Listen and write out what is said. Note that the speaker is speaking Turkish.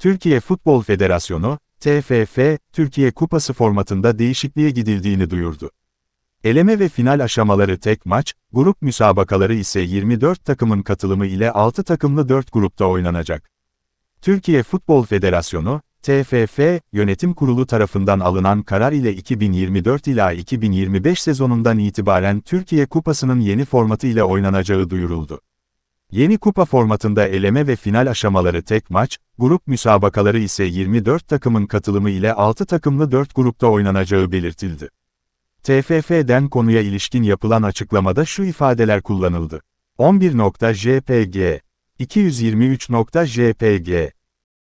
Türkiye Futbol Federasyonu, TFF, Türkiye Kupası formatında değişikliğe gidildiğini duyurdu. Eleme ve final aşamaları tek maç, grup müsabakaları ise 24 takımın katılımı ile 6 takımlı 4 grupta oynanacak. Türkiye Futbol Federasyonu, TFF, yönetim kurulu tarafından alınan karar ile 2024 ila 2025 sezonundan itibaren Türkiye Kupası'nın yeni formatı ile oynanacağı duyuruldu. Yeni kupa formatında eleme ve final aşamaları tek maç, grup müsabakaları ise 24 takımın katılımı ile 6 takımlı 4 grupta oynanacağı belirtildi. TFF'den konuya ilişkin yapılan açıklamada şu ifadeler kullanıldı. 11.jpg 223.jpg